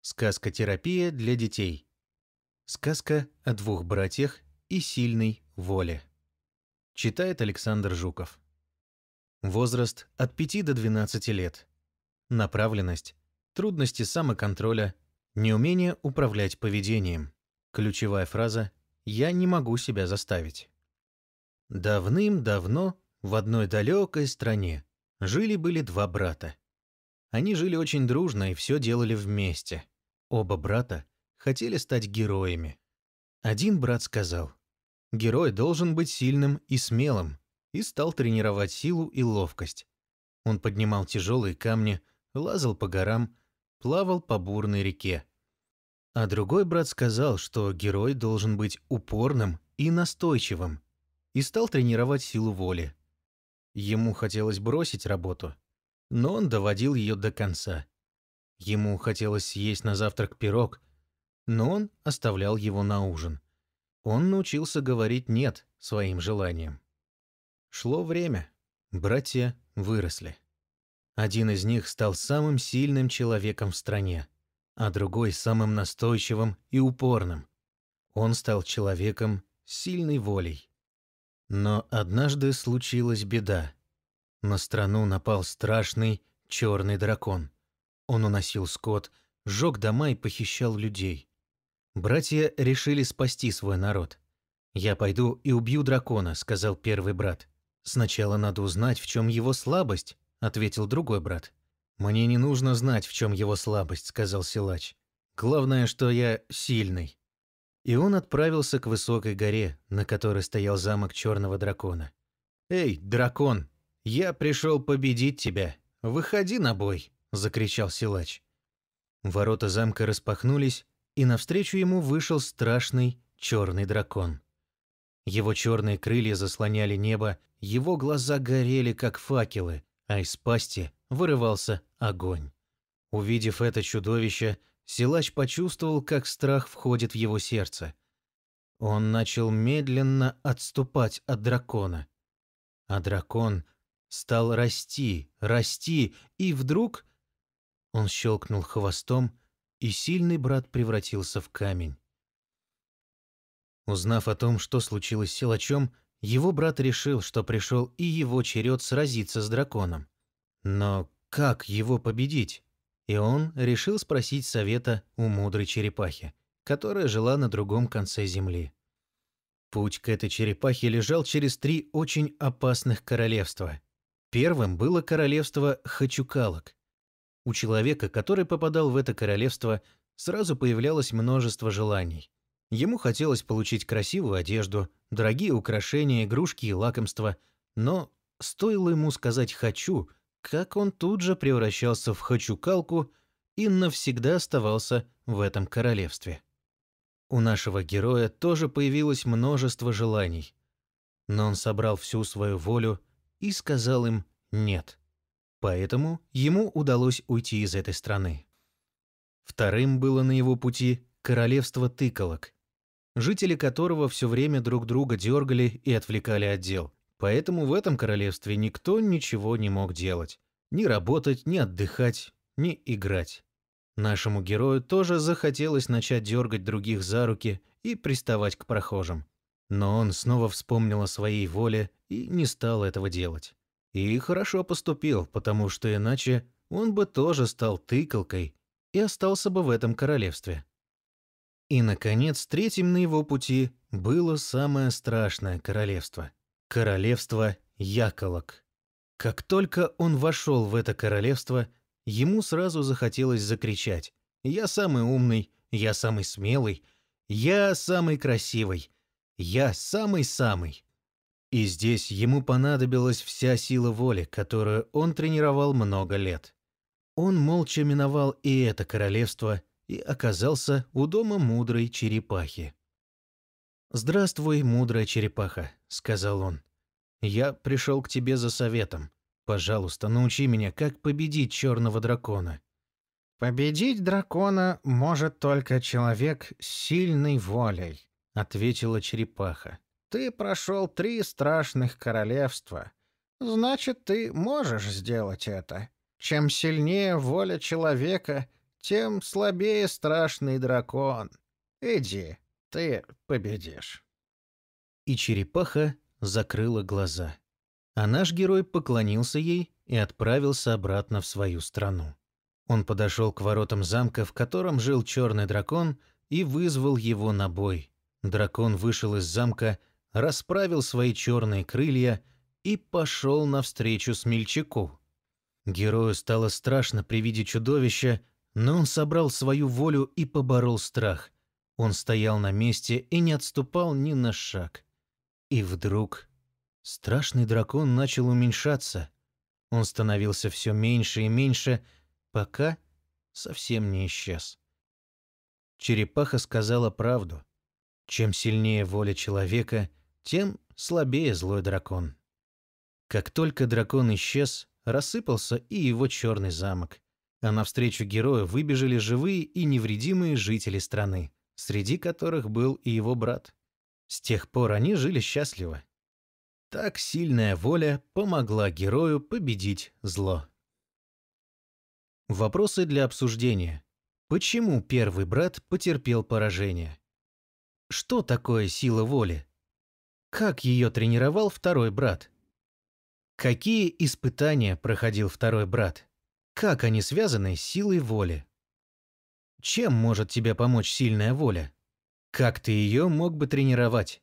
Сказка-терапия для детей. Сказка о двух братьях и сильной воле. Читает Александр Жуков. Возраст от 5 до 12 лет. Направленность. Трудности самоконтроля. Неумение управлять поведением. Ключевая фраза «Я не могу себя заставить». Давным-давно в одной далекой стране жили-были два брата они жили очень дружно и все делали вместе. Оба брата хотели стать героями. Один брат сказал, «Герой должен быть сильным и смелым», и стал тренировать силу и ловкость. Он поднимал тяжелые камни, лазал по горам, плавал по бурной реке. А другой брат сказал, что герой должен быть упорным и настойчивым, и стал тренировать силу воли. Ему хотелось бросить работу – но он доводил ее до конца. Ему хотелось съесть на завтрак пирог, но он оставлял его на ужин. Он научился говорить «нет» своим желаниям. Шло время. Братья выросли. Один из них стал самым сильным человеком в стране, а другой – самым настойчивым и упорным. Он стал человеком с сильной волей. Но однажды случилась беда. На страну напал страшный черный дракон. Он уносил скот, сжег дома и похищал людей. Братья решили спасти свой народ. «Я пойду и убью дракона», — сказал первый брат. «Сначала надо узнать, в чем его слабость», — ответил другой брат. «Мне не нужно знать, в чем его слабость», — сказал силач. «Главное, что я сильный». И он отправился к высокой горе, на которой стоял замок черного дракона. «Эй, дракон!» «Я пришел победить тебя. Выходи на бой!» — закричал силач. Ворота замка распахнулись, и навстречу ему вышел страшный черный дракон. Его черные крылья заслоняли небо, его глаза горели, как факелы, а из пасти вырывался огонь. Увидев это чудовище, силач почувствовал, как страх входит в его сердце. Он начал медленно отступать от дракона. А дракон — стал расти, расти, и вдруг... Он щелкнул хвостом, и сильный брат превратился в камень. Узнав о том, что случилось с силачом, его брат решил, что пришел и его черед сразиться с драконом. Но как его победить? И он решил спросить совета у мудрой черепахи, которая жила на другом конце земли. Путь к этой черепахе лежал через три очень опасных королевства – Первым было королевство Хачукалок. У человека, который попадал в это королевство, сразу появлялось множество желаний. Ему хотелось получить красивую одежду, дорогие украшения, игрушки и лакомства, но стоило ему сказать «хочу», как он тут же превращался в хачукалку и навсегда оставался в этом королевстве. У нашего героя тоже появилось множество желаний, но он собрал всю свою волю и сказал им «нет». Поэтому ему удалось уйти из этой страны. Вторым было на его пути королевство тыкалок, жители которого все время друг друга дергали и отвлекали от дел. Поэтому в этом королевстве никто ничего не мог делать. Ни работать, ни отдыхать, ни играть. Нашему герою тоже захотелось начать дергать других за руки и приставать к прохожим. Но он снова вспомнил о своей воле и не стал этого делать. И хорошо поступил, потому что иначе он бы тоже стал тыкалкой и остался бы в этом королевстве. И, наконец, третьим на его пути было самое страшное королевство. Королевство Яколок. Как только он вошел в это королевство, ему сразу захотелось закричать «Я самый умный, я самый смелый, я самый красивый, я самый-самый. И здесь ему понадобилась вся сила воли, которую он тренировал много лет. Он молча миновал и это королевство и оказался у дома мудрой черепахи. «Здравствуй, мудрая черепаха», — сказал он. «Я пришел к тебе за советом. Пожалуйста, научи меня, как победить черного дракона». «Победить дракона может только человек с сильной волей», ответила черепаха. Ты прошел три страшных королевства. Значит, ты можешь сделать это. Чем сильнее воля человека, тем слабее страшный дракон. Иди, ты победишь. И черепаха закрыла глаза. А наш герой поклонился ей и отправился обратно в свою страну. Он подошел к воротам замка, в котором жил черный дракон, и вызвал его на бой. Дракон вышел из замка, расправил свои черные крылья и пошел навстречу смельчаку. Герою стало страшно при виде чудовища, но он собрал свою волю и поборол страх. Он стоял на месте и не отступал ни на шаг. И вдруг страшный дракон начал уменьшаться. Он становился все меньше и меньше, пока совсем не исчез. Черепаха сказала правду. Чем сильнее воля человека, тем слабее злой дракон. Как только дракон исчез, рассыпался и его черный замок. А навстречу герою выбежали живые и невредимые жители страны, среди которых был и его брат. С тех пор они жили счастливо. Так сильная воля помогла герою победить зло. Вопросы для обсуждения. Почему первый брат потерпел поражение? Что такое сила воли? Как ее тренировал второй брат? Какие испытания проходил второй брат? Как они связаны с силой воли? Чем может тебе помочь сильная воля? Как ты ее мог бы тренировать?